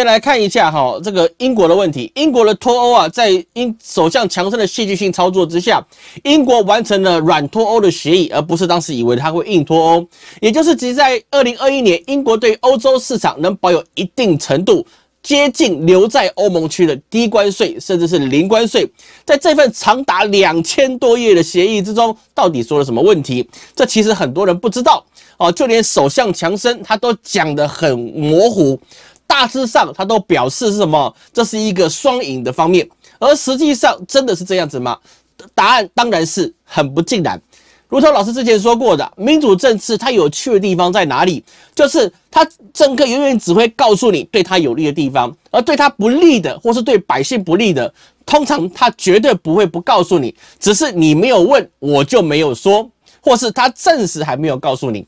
先来看一下哈，这个英国的问题。英国的脱欧啊，在英首相强生的戏剧性操作之下，英国完成了软脱欧的协议，而不是当时以为他会硬脱欧，也就是即在二零二一年，英国对欧洲市场能保有一定程度接近留在欧盟区的低关税，甚至是零关税。在这份长达两千多页的协议之中，到底说了什么问题？这其实很多人不知道哦，就连首相强生他都讲得很模糊。大致上，他都表示是什么？这是一个双赢的方面，而实际上真的是这样子吗？答案当然是很不尽然。如同老师之前说过的，民主政治它有趣的地方在哪里？就是他政客永远只会告诉你对他有利的地方，而对他不利的，或是对百姓不利的，通常他绝对不会不告诉你，只是你没有问，我就没有说，或是他暂时还没有告诉你。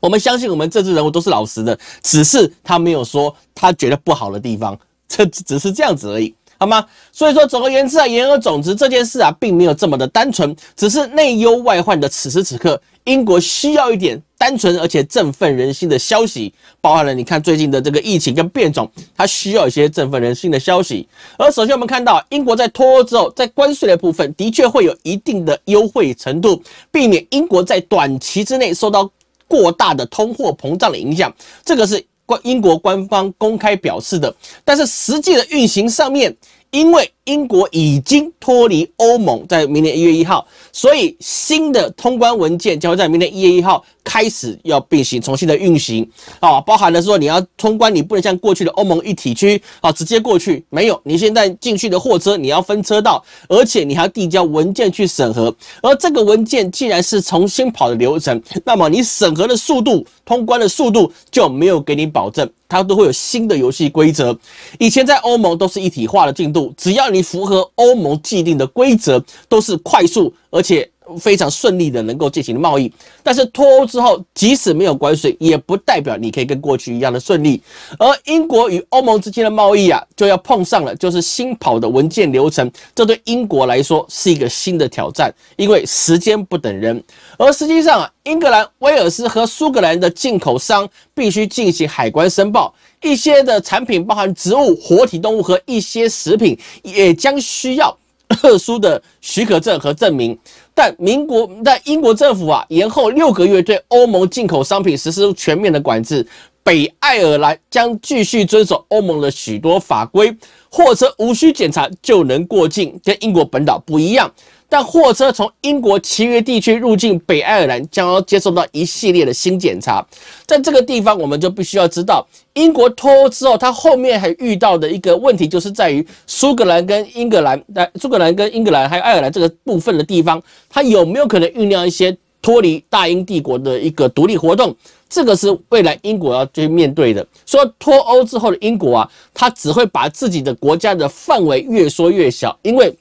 我们相信，我们这支人物都是老实的，只是他没有说他觉得不好的地方，这只是这样子而已，好吗？所以说，总而言之啊，言而总之，这件事啊，并没有这么的单纯，只是内忧外患的此时此刻，英国需要一点单纯而且振奋人心的消息，包含了你看最近的这个疫情跟变种，它需要一些振奋人心的消息。而首先，我们看到英国在脱欧之后，在关税的部分的确会有一定的优惠程度，避免英国在短期之内受到。过大的通货膨胀的影响，这个是官英国官方公开表示的，但是实际的运行上面，因为。英国已经脱离欧盟，在明年一月一号，所以新的通关文件将会在明年一月一号开始要并行重新的运行啊，包含了说你要通关，你不能像过去的欧盟一体区啊直接过去，没有，你现在进去的货车你要分车道，而且你还要递交文件去审核，而这个文件既然是重新跑的流程，那么你审核的速度、通关的速度就没有给你保证，它都会有新的游戏规则。以前在欧盟都是一体化的进度，只要你。符合欧盟既定的规则，都是快速，而且。非常顺利的能够进行贸易，但是脱欧之后，即使没有关税，也不代表你可以跟过去一样的顺利。而英国与欧盟之间的贸易啊，就要碰上了，就是新跑的文件流程，这对英国来说是一个新的挑战，因为时间不等人。而实际上啊，英格兰、威尔斯和苏格兰的进口商必须进行海关申报，一些的产品，包含植物、活体动物和一些食品，也将需要。特殊的许可证和证明，但民国但英国政府啊延后六个月对欧盟进口商品实施全面的管制。北爱尔兰将继续遵守欧盟的许多法规，货车无需检查就能过境，跟英国本岛不一样。但货车从英国其余地区入境北爱尔兰，将要接受到一系列的新检查。在这个地方，我们就必须要知道，英国脱欧之后，它后面还遇到的一个问题，就是在于苏格兰跟英格兰、苏格兰跟英格兰还有爱尔兰这个部分的地方，它有没有可能酝酿一些脱离大英帝国的一个独立活动？这个是未来英国要去面对的。说脱欧之后的英国啊，它只会把自己的国家的范围越缩越小，因为。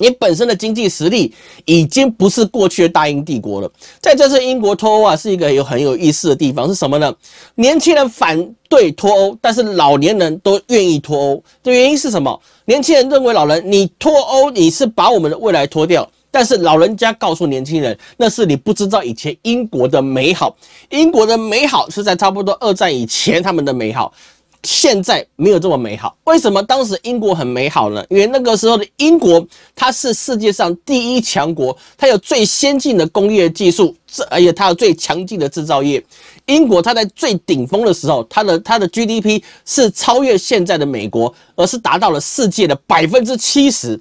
你本身的经济实力已经不是过去的大英帝国了。在这次英国脱欧啊，是一个有很有意思的地方，是什么呢？年轻人反对脱欧，但是老年人都愿意脱欧，的原因是什么？年轻人认为老人你脱欧，你是把我们的未来脱掉；但是老人家告诉年轻人，那是你不知道以前英国的美好。英国的美好是在差不多二战以前他们的美好。现在没有这么美好，为什么当时英国很美好呢？因为那个时候的英国，它是世界上第一强国，它有最先进的工业技术，这而且它有最强劲的制造业。英国它在最顶峰的时候，它的它的 GDP 是超越现在的美国，而是达到了世界的百分之七十。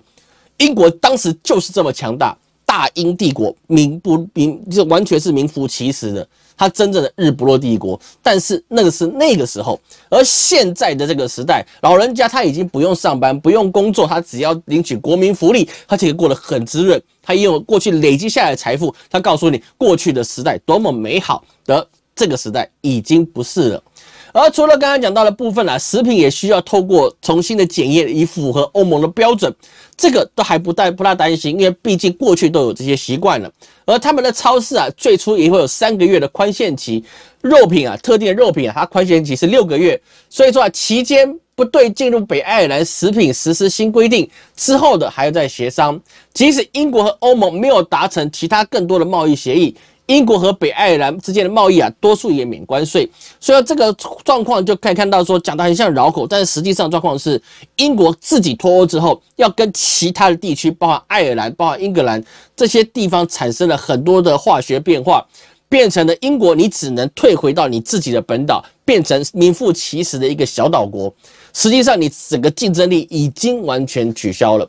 英国当时就是这么强大，大英帝国名不名，这完全是名副其实的。他真正的日不落帝国，但是那个是那个时候，而现在的这个时代，老人家他已经不用上班，不用工作，他只要领取国民福利，他其实过得很滋润。他拥有过去累积下来的财富，他告诉你过去的时代多么美好，的这个时代已经不是了。而除了刚刚讲到的部分啊，食品也需要透过重新的检验以符合欧盟的标准，这个都还不太不大担心，因为毕竟过去都有这些习惯了。而他们的超市啊，最初也会有三个月的宽限期，肉品啊，特定的肉品啊，它宽限期是六个月，所以说啊，期间不对进入北爱尔兰食品实施新规定之后的还要再协商，即使英国和欧盟没有达成其他更多的贸易协议。英国和北爱尔兰之间的贸易啊，多数也免关税。所以这个状况就可以看到，说讲的很像绕口，但是实际上状况是，英国自己脱欧之后，要跟其他的地区，包括爱尔兰、包括英格兰这些地方，产生了很多的化学变化，变成了英国，你只能退回到你自己的本岛，变成名副其实的一个小岛国。实际上，你整个竞争力已经完全取消了。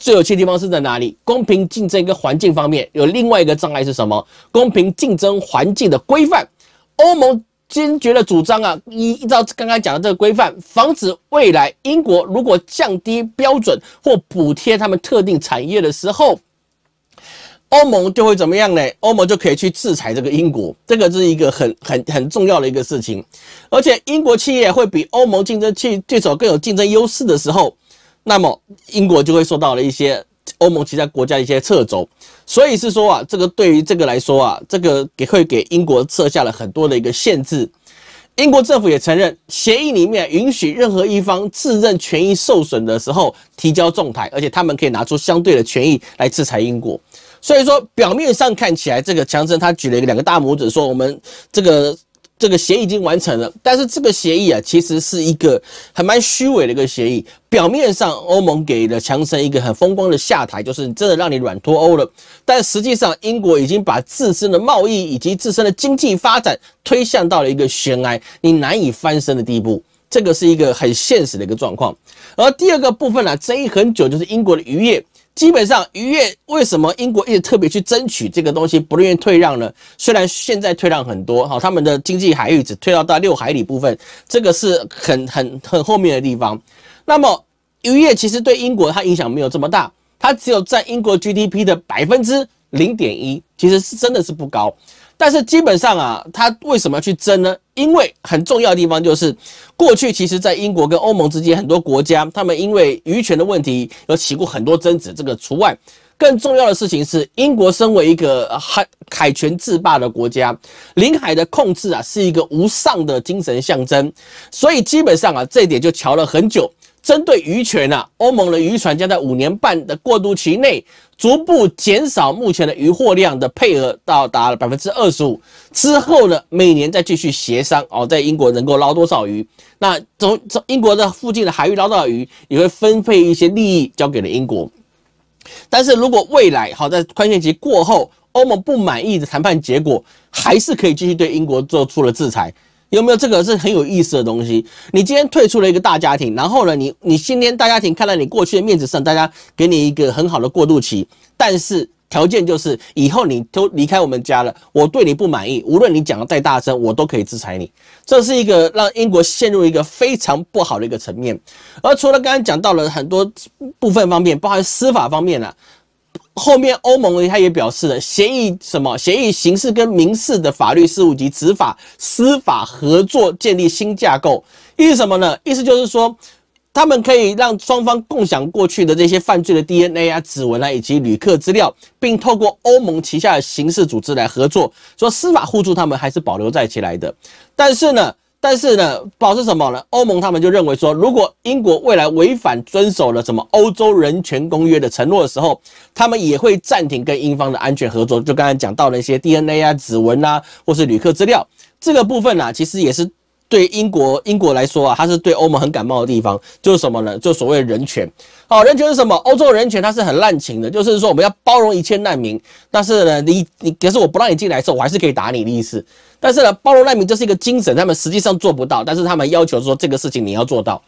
最有趣的地方是在哪里？公平竞争跟环境方面有另外一个障碍是什么？公平竞争环境的规范，欧盟坚决的主张啊，依照刚刚讲的这个规范，防止未来英国如果降低标准或补贴他们特定产业的时候，欧盟就会怎么样呢？欧盟就可以去制裁这个英国，这个是一个很很很重要的一个事情，而且英国企业会比欧盟竞争器对手更有竞争优势的时候。那么英国就会受到了一些欧盟其他国家一些掣肘，所以是说啊，这个对于这个来说啊，这个给会给英国设下了很多的一个限制。英国政府也承认，协议里面允许任何一方自认权益受损的时候提交仲裁，而且他们可以拿出相对的权益来制裁英国。所以说，表面上看起来这个强森他举了一个两个大拇指，说我们这个。这个协议已经完成了，但是这个协议啊，其实是一个很蛮虚伪的一个协议。表面上欧盟给了强森一个很风光的下台，就是真的让你软脱欧了，但实际上英国已经把自身的贸易以及自身的经济发展推向到了一个悬崖，你难以翻身的地步。这个是一个很现实的一个状况。而第二个部分呢，争议很久就是英国的渔业。基本上渔业为什么英国一直特别去争取这个东西，不愿意退让呢？虽然现在退让很多，哈，他们的经济海域只退到到六海里部分，这个是很很很后面的地方。那么渔业其实对英国它影响没有这么大，它只有占英国 GDP 的百分之零点一，其实是真的是不高。但是基本上啊，他为什么要去争呢？因为很重要的地方就是，过去其实，在英国跟欧盟之间，很多国家他们因为渔权的问题有起过很多争执。这个除外，更重要的事情是，英国身为一个海 凯旋自霸的国家，领海的控制啊，是一个无上的精神象征。所以基本上啊，这一点就瞧了很久。针对渔权啊，欧盟的渔船将在五年半的过渡期内逐步减少目前的渔获量的配额，到达了百分之二十五之后呢，每年再继续协商哦，在英国能够捞多少鱼，那从英国的附近的海域捞到的鱼也会分配一些利益交给了英国。但是如果未来好在宽限期过后，欧盟不满意的谈判结果，还是可以继续对英国做出了制裁。有没有这个是很有意思的东西？你今天退出了一个大家庭，然后呢，你你今天大家庭看到你过去的面子上，大家给你一个很好的过渡期，但是条件就是以后你都离开我们家了，我对你不满意，无论你讲的再大声，我都可以制裁你。这是一个让英国陷入一个非常不好的一个层面。而除了刚刚讲到了很多部分方面，包含司法方面呢。后面欧盟他也表示了协议什么协议形式跟民事的法律事务及执法司法合作建立新架构，意思什么呢？意思就是说，他们可以让双方共享过去的这些犯罪的 DNA 啊、指纹啊以及旅客资料，并透过欧盟旗下的刑事组织来合作，说司法互助他们还是保留在一起来的。但是呢？但是呢，保持什么呢？欧盟他们就认为说，如果英国未来违反遵守了什么欧洲人权公约的承诺的时候，他们也会暂停跟英方的安全合作。就刚才讲到的一些 DNA 啊、指纹呐，或是旅客资料这个部分啊，其实也是对英国英国来说啊，它是对欧盟很感冒的地方，就是什么呢？就所谓人权。好人权是什么？欧洲人权它是很滥情的，就是说我们要包容一切难民，但是呢，你你可是我不让你进来的时候，我还是可以打你的意思。但是呢，包容难民这是一个精神，他们实际上做不到，但是他们要求说这个事情你要做到，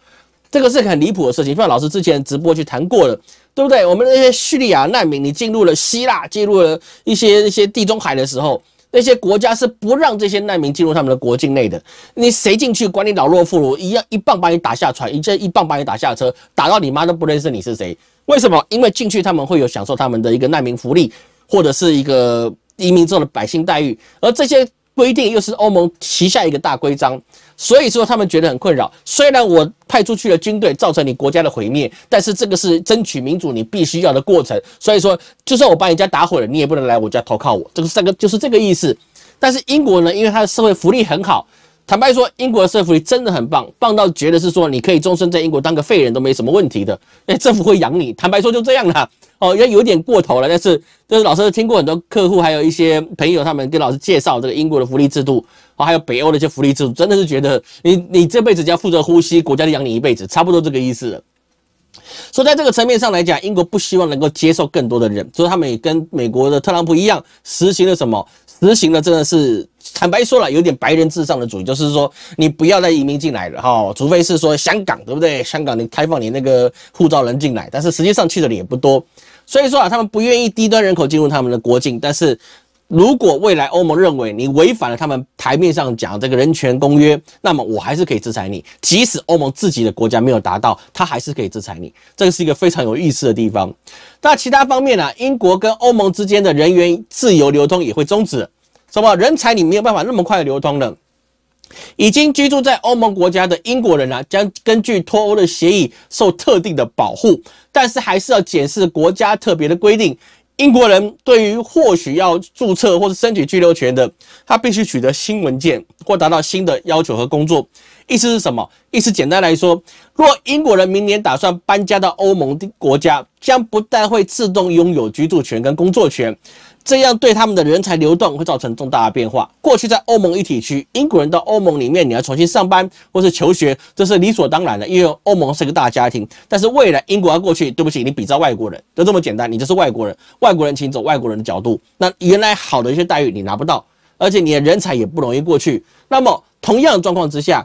这个是很离谱的事情。像老师之前直播去谈过的，对不对？我们那些叙利亚难民，你进入了希腊，进入了一些一些地中海的时候。那些国家是不让这些难民进入他们的国境内的。你谁进去，管你老弱妇孺一样，一棒把你打下船，一这一棒把你打下车，打到你妈都不认识你是谁。为什么？因为进去他们会有享受他们的一个难民福利，或者是一个移民中的百姓待遇，而这些。规定又是欧盟旗下一个大规章，所以说他们觉得很困扰。虽然我派出去的军队造成你国家的毁灭，但是这个是争取民主你必须要的过程。所以说，就算我把人家打毁了，你也不能来我家投靠我。这个三个就是这个意思。但是英国呢，因为它的社会福利很好。坦白说，英国的社福利真的很棒，棒到觉得是说，你可以终身在英国当个废人都没什么问题的。哎，政府会养你。坦白说，就这样了。哦，也有点过头了。但是，就是老师听过很多客户，还有一些朋友，他们跟老师介绍这个英国的福利制度，哦，还有北欧的一些福利制度，真的是觉得你你这辈子只要负责呼吸，国家就养你一辈子，差不多这个意思了。以在这个层面上来讲，英国不希望能够接受更多的人，所以他们也跟美国的特朗普一样，实行了什么？实行了真的是。坦白说了，有点白人至上的主义，就是说你不要再移民进来了哈，除非是说香港，对不对？香港你开放你那个护照人进来，但是实际上去的人也不多。所以说啊，他们不愿意低端人口进入他们的国境。但是如果未来欧盟认为你违反了他们台面上讲这个人权公约，那么我还是可以制裁你，即使欧盟自己的国家没有达到，他还是可以制裁你。这个是一个非常有意思的地方。那其他方面呢？英国跟欧盟之间的人员自由流通也会终止。什么人才你没有办法那么快流通的？已经居住在欧盟国家的英国人啊，将根据脱欧的协议受特定的保护，但是还是要检视国家特别的规定。英国人对于或许要注册或者申请居留权的，他必须取得新文件或达到新的要求和工作。意思是什么？意思简单来说，若英国人明年打算搬家到欧盟国家，将不但会自动拥有居住权跟工作权。这样对他们的人才流动会造成重大的变化。过去在欧盟一体区，英国人到欧盟里面你要重新上班或是求学，这是理所当然的，因为欧盟是一个大家庭。但是未来英国要过去，对不起，你比照外国人，就这么简单，你就是外国人，外国人请走外国人的角度。那原来好的一些待遇你拿不到，而且你的人才也不容易过去。那么同样的状况之下，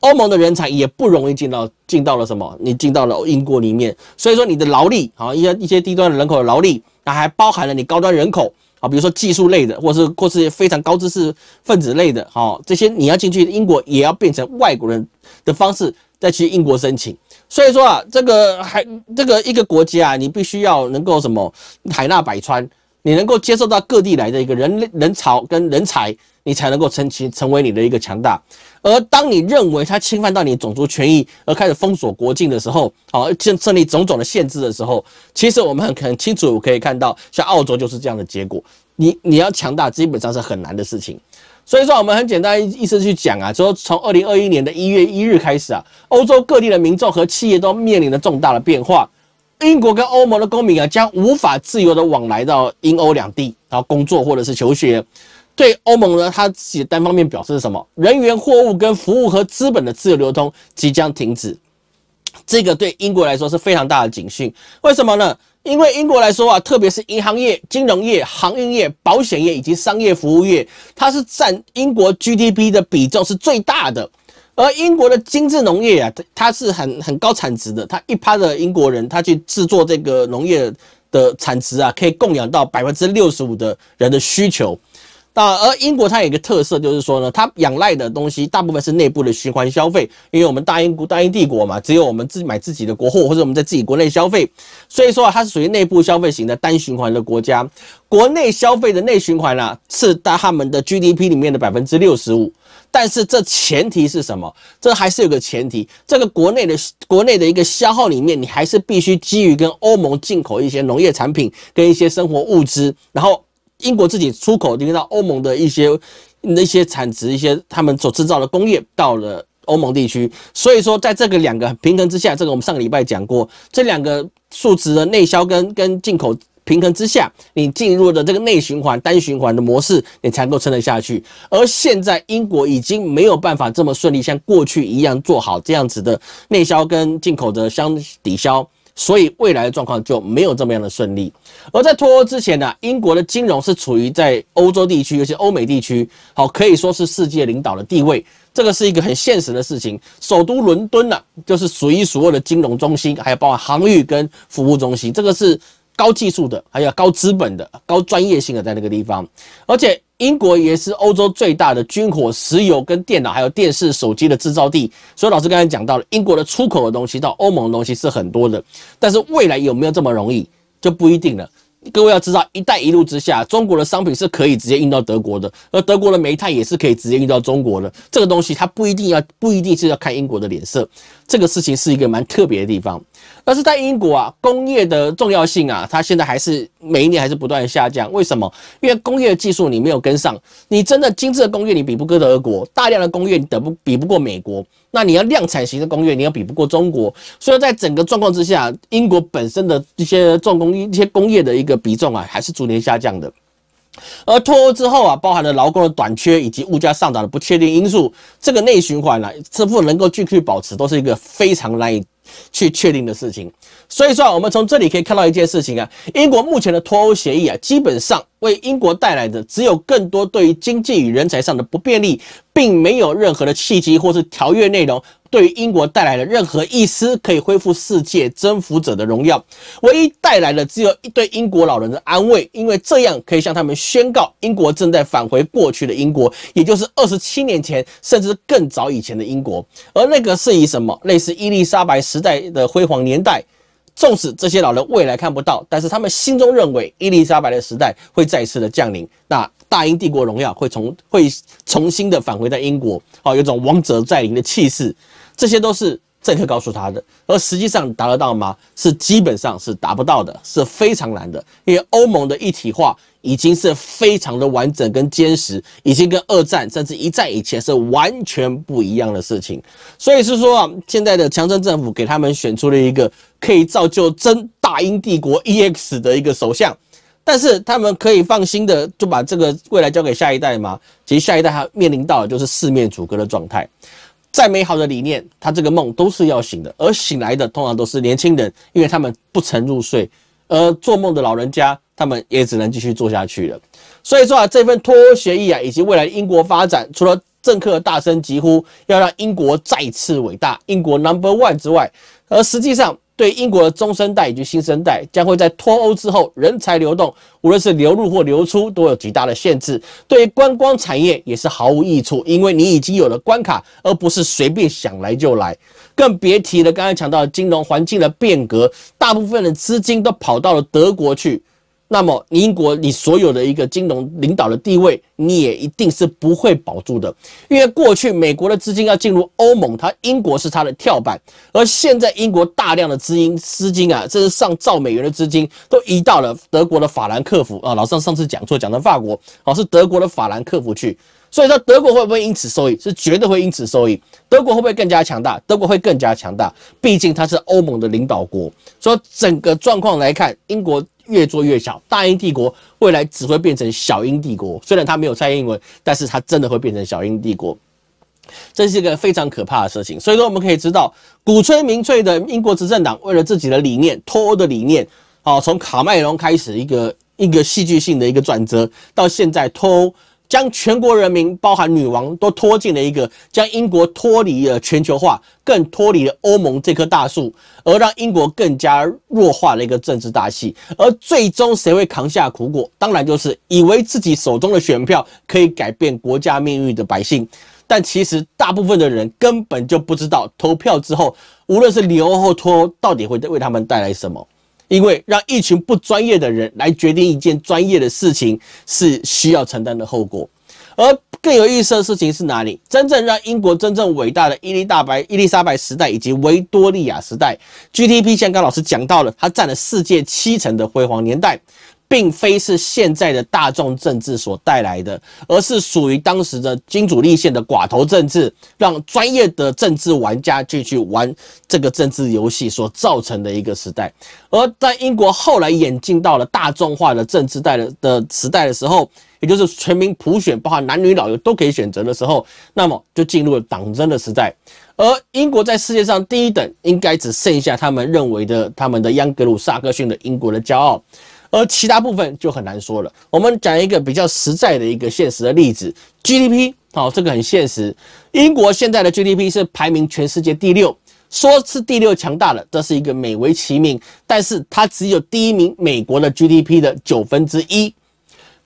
欧盟的人才也不容易进到进到了什么？你进到了英国里面，所以说你的劳力，好一些一些低端的人口的劳力。那还包含了你高端人口啊，比如说技术类的，或是或是非常高知识分子类的哦，这些你要进去英国，也要变成外国人的方式再去英国申请。所以说啊，这个还这个一个国家啊，你必须要能够什么海纳百川，你能够接受到各地来的一个人人潮跟人才。你才能够成其成为你的一个强大，而当你认为他侵犯到你种族权益，而开始封锁国境的时候，好建设立种种的限制的时候，其实我们很很清楚可以看到，像澳洲就是这样的结果。你你要强大，基本上是很难的事情。所以说，我们很简单意思去讲啊，说从二零二一年的一月一日开始啊，欧洲各地的民众和企业都面临着重大的变化。英国跟欧盟的公民啊，将无法自由的往来到英欧两地，然后工作或者是求学。对欧盟呢，它自己单方面表示是什么？人员、货物、跟服务和资本的自由流通即将停止。这个对英国来说是非常大的警讯。为什么呢？因为英国来说啊，特别是银行业、金融业、航运业、保险业以及商业服务业，它是占英国 GDP 的比重是最大的。而英国的精致农业啊，它它是很很高产值的。它一趴的英国人，他去制作这个农业的产值啊，可以供养到百分之六十五的人的需求。那而英国它有一个特色，就是说呢，它仰赖的东西大部分是内部的循环消费，因为我们大英国、大英帝国嘛，只有我们自己买自己的国货，或者我们在自己国内消费，所以说啊，它是属于内部消费型的单循环的国家。国内消费的内循环啊，是在他们的 GDP 里面的百分之六十五。但是这前提是什么？这还是有个前提，这个国内的国内的一个消耗里面，你还是必须基于跟欧盟进口一些农业产品，跟一些生活物资，然后。英国自己出口，你看到欧盟的一些那些产值、一些他们所制造的工业到了欧盟地区。所以说，在这个两个平衡之下，这个我们上个礼拜讲过，这两个数值的内销跟跟进口平衡之下，你进入的这个内循环、单循环的模式，你才能够撑得下去。而现在，英国已经没有办法这么顺利像过去一样做好这样子的内销跟进口的相抵消。所以未来的状况就没有这么样的顺利。而在脱欧之前呢，英国的金融是处于在欧洲地区，尤其欧美地区，好可以说是世界领导的地位。这个是一个很现实的事情。首都伦敦呢，就是数一数二的金融中心，还有包括航运跟服务中心，这个是。高技术的，还有高资本的、高专业性的在那个地方，而且英国也是欧洲最大的军火、石油、跟电脑还有电视、手机的制造地。所以老师刚才讲到了，英国的出口的东西到欧盟的东西是很多的，但是未来有没有这么容易就不一定了。各位要知道，一带一路之下，中国的商品是可以直接运到德国的，而德国的煤炭也是可以直接运到中国的。这个东西它不一定要不一定是要看英国的脸色。这个事情是一个蛮特别的地方，但是在英国啊，工业的重要性啊，它现在还是每一年还是不断下降。为什么？因为工业技术你没有跟上，你真的精致的工业你比不过德国，大量的工业你得不比不过美国，那你要量产型的工业，你要比不过中国。所以在整个状况之下，英国本身的一些重工、一些工业的一个比重啊，还是逐年下降的。而脱欧之后啊，包含了劳工的短缺以及物价上涨的不确定因素，这个内循环呢，是否能够继续保持，都是一个非常难以去确定的事情。所以说，啊，我们从这里可以看到一件事情啊，英国目前的脱欧协议啊，基本上。为英国带来的只有更多对于经济与人才上的不便利，并没有任何的契机或是条约内容对于英国带来了任何一丝可以恢复世界征服者的荣耀。唯一带来的只有一对英国老人的安慰，因为这样可以向他们宣告英国正在返回过去的英国，也就是二十七年前甚至更早以前的英国。而那个是以什么类似伊丽莎白时代的辉煌年代？纵使这些老人未来看不到，但是他们心中认为伊丽莎白的时代会再次的降临，那大英帝国荣耀会重会重新的返回在英国，哦，有种王者再临的气势，这些都是。政客告诉他的，而实际上达得到吗？是基本上是达不到的，是非常难的。因为欧盟的一体化已经是非常的完整跟坚实，已经跟二战甚至一战以前是完全不一样的事情。所以是说啊，现在的强森政府给他们选出了一个可以造就真大英帝国 ex 的一个首相，但是他们可以放心的就把这个未来交给下一代吗？其实下一代他面临到的就是四面楚歌的状态。再美好的理念，他这个梦都是要醒的，而醒来的通常都是年轻人，因为他们不曾入睡。而做梦的老人家，他们也只能继续做下去了。所以说啊，这份脱欧协议啊，以及未来英国发展，除了政客大声疾呼要让英国再次伟大，英国 Number One 之外，而实际上，对英国的中生代以及新生代，将会在脱欧之后，人才流动，无论是流入或流出，都有极大的限制。对观光产业也是毫无益处，因为你已经有了关卡，而不是随便想来就来。更别提了，刚刚讲到的金融环境的变革，大部分的资金都跑到了德国去。那么，英国你所有的一个金融领导的地位，你也一定是不会保住的，因为过去美国的资金要进入欧盟，它英国是它的跳板，而现在英国大量的资金、资金啊，这是上兆美元的资金，都移到了德国的法兰克福啊。老上上次讲错，讲到法国，哦，是德国的法兰克福去。所以说，德国会不会因此受益？是绝对会因此受益。德国会不会更加强大？德国会更加强大，毕竟它是欧盟的领导国。所以整个状况来看，英国。越做越小，大英帝国未来只会变成小英帝国。虽然它没有蔡英文，但是它真的会变成小英帝国，这是一个非常可怕的事情。所以说，我们可以知道，鼓吹民粹的英国执政党，为了自己的理念，脱欧的理念，啊，从卡麦隆开始一个一个戏剧性的一个转折，到现在脱欧。将全国人民，包含女王，都拖进了一个将英国脱离了全球化，更脱离了欧盟这棵大树，而让英国更加弱化的一个政治大戏。而最终谁会扛下苦果？当然就是以为自己手中的选票可以改变国家命运的百姓。但其实大部分的人根本就不知道，投票之后，无论是留欧或脱欧，到底会为他们带来什么。因为让一群不专业的人来决定一件专业的事情是需要承担的后果，而更有意思的事情是哪里？真正让英国真正伟大的伊丽大白、伊丽莎白时代以及维多利亚时代，GDP 像刚老师讲到了，它占了世界七成的辉煌年代。并非是现在的大众政治所带来的，而是属于当时的君主立宪的寡头政治，让专业的政治玩家继续玩这个政治游戏所造成的一个时代。而在英国后来演进到了大众化的政治代的的时代的时候，也就是全民普选，包含男女老幼都可以选择的时候，那么就进入了党争的时代。而英国在世界上第一等，应该只剩下他们认为的他们的央格鲁萨克逊的英国的骄傲。而其他部分就很难说了。我们讲一个比较实在的一个现实的例子，GDP，好，这个很现实。英国现在的 GDP 是排名全世界第六，说是第六强大的，这是一个美为其名，但是它只有第一名美国的 GDP 的九分之一，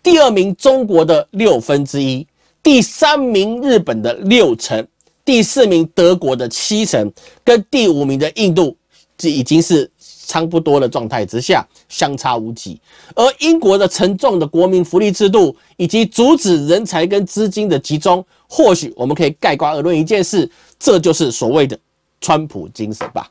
第二名中国的六分之一，第三名日本的六成，第四名德国的七成，跟第五名的印度，这已经是。差不多的状态之下，相差无几。而英国的沉重的国民福利制度，以及阻止人才跟资金的集中，或许我们可以概观而论一件事，这就是所谓的川普精神吧。